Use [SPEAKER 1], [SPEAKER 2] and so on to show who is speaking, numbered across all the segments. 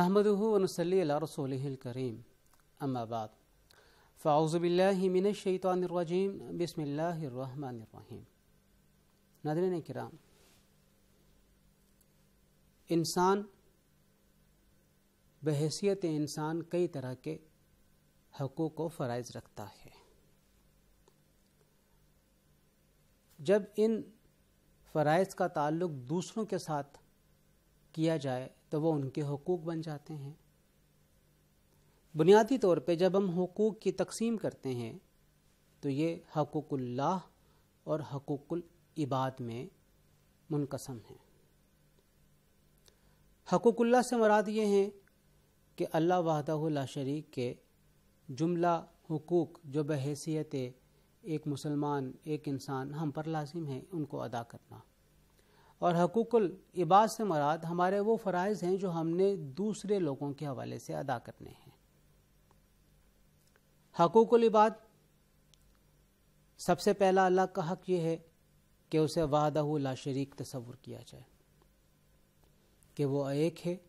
[SPEAKER 1] नहमदूनसली करीम अम्माबाद फ़ाउज़बिल्लिमिनशैतरजीम बसमीम नदरिन कराम इंसान बहसीत इंसान कई तरह के हकूक़ व फ़रज़ रखता है जब इन फ़रज़ का ताल्लुक़ दूसरों के साथ किया जाए तो वो उनके हकूक़ बन जाते हैं बुनियादी तौर पे जब हम हकूक़ की तकसीम करते हैं तो ये हकूक़ुल्लाह और हकूक़ुल इबाद में मुनकसम है हकूक़ुल्लाह से मराद ये हैं कि अल्लाह वाहदा शरीक के जुमला हकूक़ जो बहसीत एक मुसलमान एक इंसान हम पर लाजिम है उनको अदा करना और हकूक़ल इबाद से मराद हमारे वो फ़रज़ हैं जो हमने दूसरे लोगों के हवाले से अदा करने हैं हकूक़ल इबाद सबसे पहला अल्लाह का हक ये है कि उसे वाहदहू ला शरीक तस्वुर किया जाए कि वो एक है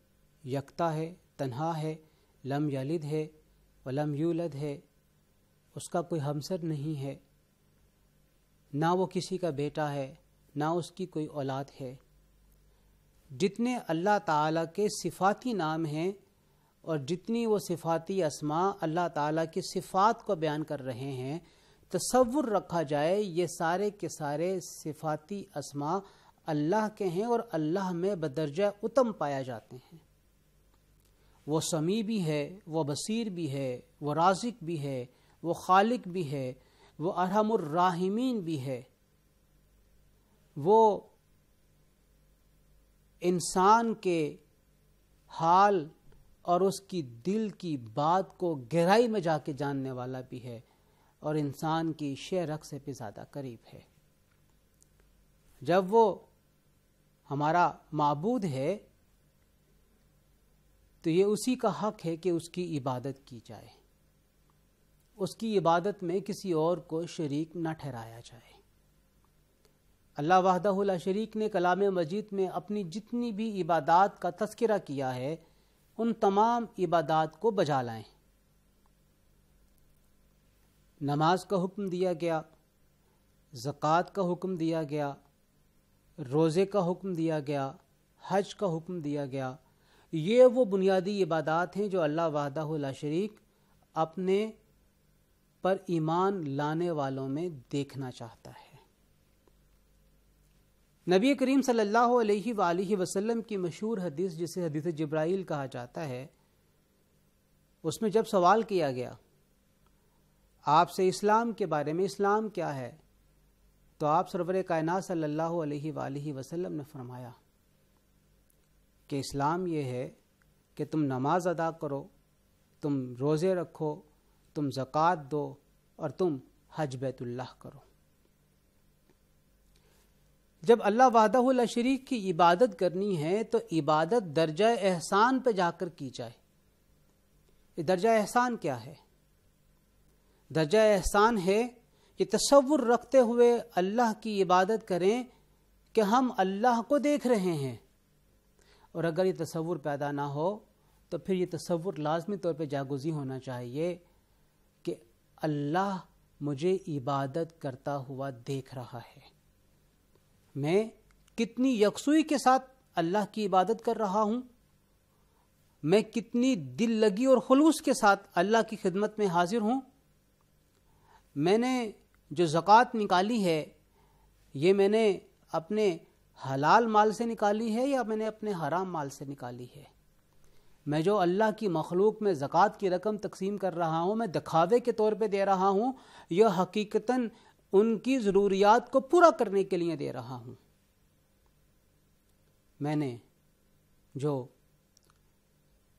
[SPEAKER 1] यकता है तन्हा है लम यलिद है वलम यूलद है उसका कोई हमसर नहीं है ना वो किसी का बेटा है ना उसकी कोई औलाद है जितने अल्लाह ताला के सिफाती नाम हैं और जितनी वो सिफाती असमा अल्लाह ताला की सिफात को बयान कर रहे हैं तस्वुर रखा जाए ये सारे के सारे सिफाती असमा अल्लाह के हैं और अल्लाह में बदरजा उत्तम पाया जाते हैं वो समी भी है वो बसीर भी है वो राजिक भी है वो खालिक भी है वो अरहमराहिमीन भी है वो इंसान के हाल और उसकी दिल की बात को गहराई में जाके जानने वाला भी है और इंसान की शे रख से भी ज़्यादा करीब है जब वो हमारा मबूद है तो ये उसी का हक है कि उसकी इबादत की जाए उसकी इबादत में किसी और को शरीक न ठहराया जाए अल्लाह वाहदा शरीक ने कलाम मजीद में अपनी जितनी भी इबादत का तस्करा किया है उन तमाम इबादत को बजा लाएं नमाज का हुक्म दिया गया ज़क़़त का हुक्म दिया गया रोज़े का हुक्म दिया गया हज का हुक्म दिया गया ये वो बुनियादी इबादत हैं जो अल्लाह वाहदा शरीक अपने पर ईमान लाने वालों में देखना चाहता है नबी करीम सल्लल्लाहु अलैहि वसल्लम की मशहूर हदीस जिसे हदीस जब्राइल कहा जाता है उसमें जब सवाल किया गया आपसे इस्लाम के बारे में इस्लाम क्या है तो आप सरवर कायनात सल्लल्लाहु अलैहि वसल्लम ने फरमाया कि इस्लाम ये है कि तुम नमाज अदा करो तुम रोज़े रखो तुम ज़क़़त दो और तुम हज करो जब अल्लाह वादा शरीक की इबादत करनी है तो इबादत दर्जा एहसान पर जाकर की जाए दर्जा एहसान क्या है दर्जा एहसान है कि तस्वुर रखते हुए अल्लाह की इबादत करें कि हम अल्लाह को देख रहे हैं और अगर ये तस्वुर पैदा ना हो तो फिर ये तस्वुर लाजमी तौर पर जागुजी होना चाहिए कि अल्लाह मुझे इबादत करता हुआ देख रहा है मैं कितनी यकसुई के साथ अल्लाह की इबादत कर रहा हूँ मैं कितनी दिल लगी और खलूस के साथ अल्लाह की खिदमत में हाजिर हूँ मैंने जो ज़क़़त निकाली है ये मैंने अपने हलाल माल से निकाली है या मैंने अपने हराम माल से निकाली है मैं जो अल्लाह की मखलूक में ज़क़़त की रकम तकसीम कर रहा हूँ मैं दिखावे के तौर पे दे रहा हूँ यह हकीकता उनकी ज़रूरियात को पूरा करने के लिए दे रहा हूं मैंने जो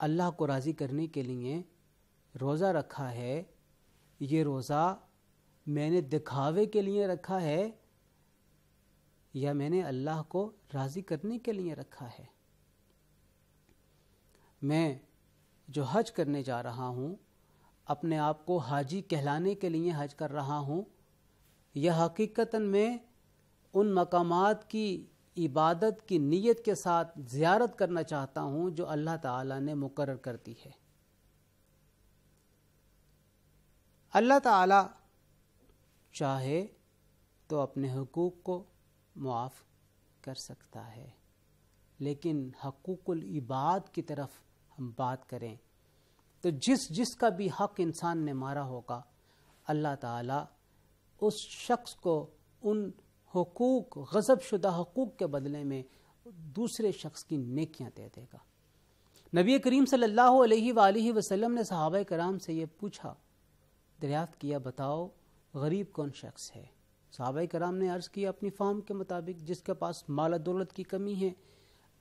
[SPEAKER 1] अल्लाह को राज़ी करने के लिए रोज़ा रखा है ये रोज़ा मैंने दिखावे के लिए रखा है या मैंने अल्लाह को राज़ी करने के लिए रखा है मैं जो हज करने जा रहा हूँ अपने आप को हाजी कहलाने के लिए हज कर रहा हूँ यह हकीकता में उन मकामात की इबादत की नीयत के साथ ज़्यारत करना चाहता हूँ जो अल्लाह ताला ने मुकर कर दी है अल्लाह ताला चाहे तो अपने हकूक़ को मुआफ़ कर सकता है लेकिन हकूक इबाद की तरफ हम बात करें तो जिस जिस का भी हक इंसान ने मारा होगा अल्लाह ताला उस शख्स को उन हकूक़ गज़ब शुदा हकूक़ के बदले में दूसरे शख्स की नेकियां दे देगा नबी करीम सल्लल्लाहु अलैहि सल्ला वसल्लम ने सहाबा कराम से ये पूछा दरियाफ्त किया बताओ गरीब कौन शख्स है सहाबा कराम ने अर्ज़ किया अपनी फॉर्म के मुताबिक जिसके पास माल दौलत की कमी है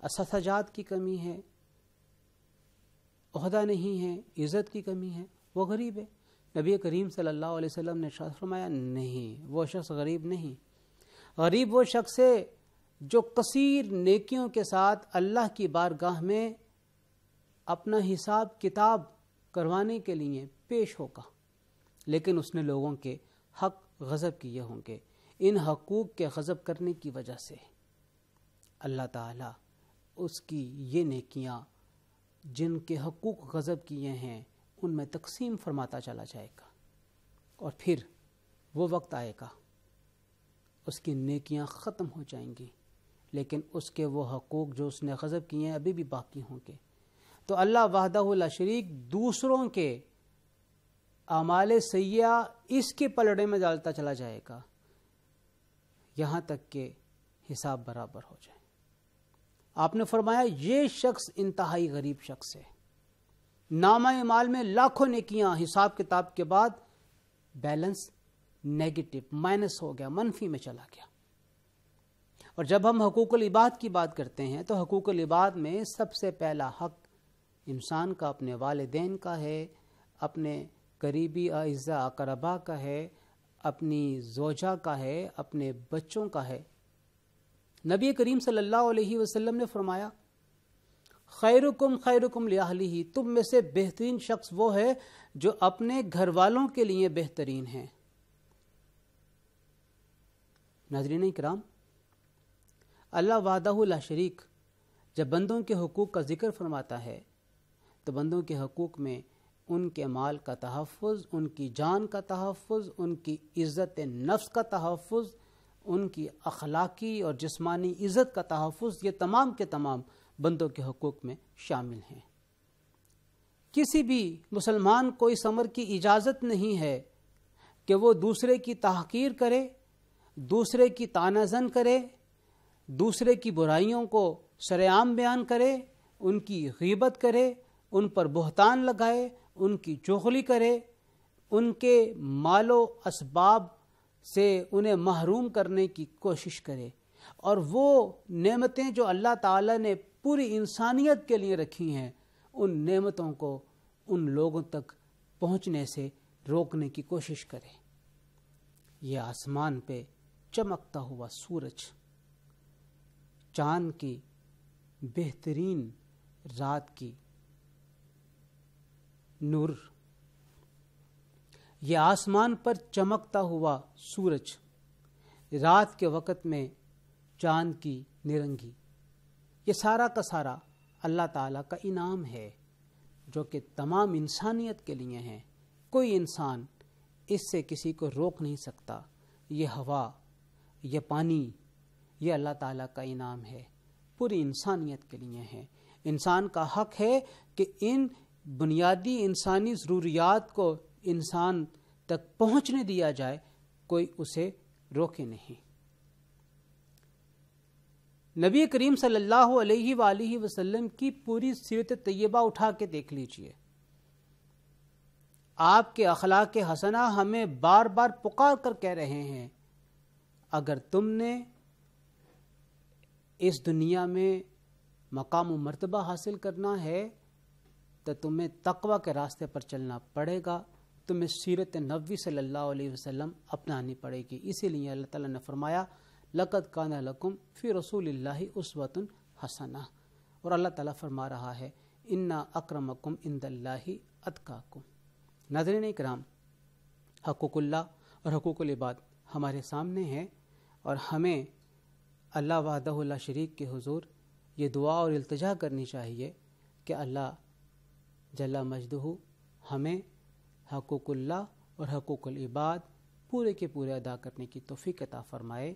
[SPEAKER 1] असाजात की कमी है अहदा नहीं है इज़्ज़त की कमी है वो गरीब है नबी करीम सल्लल्लाहु अलैहि वसल्लम ने शाह फरमाया नहीं वो शख्स गरीब नहीं गरीब वो शख्स है जो कसीर नेकियों के साथ अल्लाह की बारगाह में अपना हिसाब किताब करवाने के लिए पेश होगा लेकिन उसने लोगों के हक गज़ब किए होंगे इन हकूक़ के गज़ब करने की वजह से अल्लाह ताला उसकी ये नेकियां जिनके हकूक़ गज़ब किए हैं उनमें तकसीम फरमाता चला जाएगा और फिर वो वक्त आएगा उसकी नेकियां ख़त्म हो जाएंगी लेकिन उसके वो हकूक़ जो उसने गज़ब किए हैं अभी भी बाकी होंगे तो अल्लाह वाहदा शरीक दूसरों के अमाल सैया इसके पलड़े में डालता चला जाएगा यहाँ तक के हिसाब बराबर हो जाए आपने फरमाया ये शख्स इंतहाई गरीब शख्स है नामा माल में लाखों ने किया हिसाब किताब के बाद बैलेंस नेगेटिव माइनस हो गया मनफी में चला गया और जब हम हकूक इबाद की बात करते हैं तो हकूक इबाद में सबसे पहला हक इंसान का अपने वालदेन का है अपने करीबी अज्जा अकरबा का है अपनी जोजा का है अपने बच्चों का है नबी करीम सल्लल्लाहु अलैहि वसल्लम ने फरमाया खैरुकुम खैरुकुम लियाहली ही तुम में से बेहतरीन शख्स वो है जो अपने घर वालों के लिए बेहतरीन है नजरीन कराम अल्लाह वादा शरीक जब बंदों के हकूक़ का जिक्र फरमाता है तो बंदों के हकूक़ में उनके माल का तहफ़ उनकी जान का तहफ़ उनकी इज़्ज़त नफ्स का तहफ़ उनकी अखलाकी और जिस्मानी इज़्ज़त का तहफ़ ये तमाम के तमाम बंदों के हकूक में शामिल हैं किसी भी मुसलमान को इस अमर की इजाज़त नहीं है कि वो दूसरे की तहकीर करे दूसरे की तानाजन करे दूसरे की बुराइयों को सरेआम बयान करे उनकी गीबत करे उन पर बहतान लगाए उनकी चुगली करे उनके मालो इसबाब से उन्हें महरूम करने की कोशिश करे और वो नेमतें जो अल्लाह ताला ने पूरी इंसानियत के लिए रखी हैं उन नेमतों को उन लोगों तक पहुंचने से रोकने की कोशिश करें यह आसमान पे चमकता हुआ सूरज चांद की बेहतरीन रात की नूर यह आसमान पर चमकता हुआ सूरज रात के वक़्त में चांद की निरंगी ये सारा का सारा अल्लाह ताला का इनाम है जो कि तमाम इंसानियत के लिए हैं कोई इंसान इससे किसी को रोक नहीं सकता ये हवा ये पानी ये अल्लाह ताला का इनाम है पूरी इंसानियत के लिए है इंसान का हक है कि इन बुनियादी इंसानी ज़रूरियात को इंसान तक पहुंचने दिया जाए कोई उसे रोके नहीं नबी करीम सल्लल्लाहु अलैहि वसल्लम की पूरी सीरत तय्यबा उठा के देख लीजिए आपके अखलाक हसना हमें बार बार पुकार कर कह रहे हैं अगर तुमने इस दुनिया में मकाम मरतबा हासिल करना है तो तुम्हें तकवा के रास्ते पर चलना पड़ेगा तुम्हें सीरत नबी सल्ला अलैहि अपनानी पड़ेगी इसीलिए अल्लाह तला ने फरमाया लकत काना लकुम फ़ी रसूल उसवतन हसना और अल्लाह ताला फरमा रहा है इन्ना अक्रमकुम इंदल्ला अतकाकुम नाजरन कराम हकूकुल्ला और हकूकुल इबाद हमारे सामने हैं और हमें अल्लाह वाहदहुल्ला शरीक के हुजूर ये दुआ और अल्तजा करनी चाहिए कि अल्लाह जल्ला मजदू हमें हकूकुल्ला और हकूकुल इबाद पूरे के पूरे अदा करने की तोफ़ी कता फ़रमाए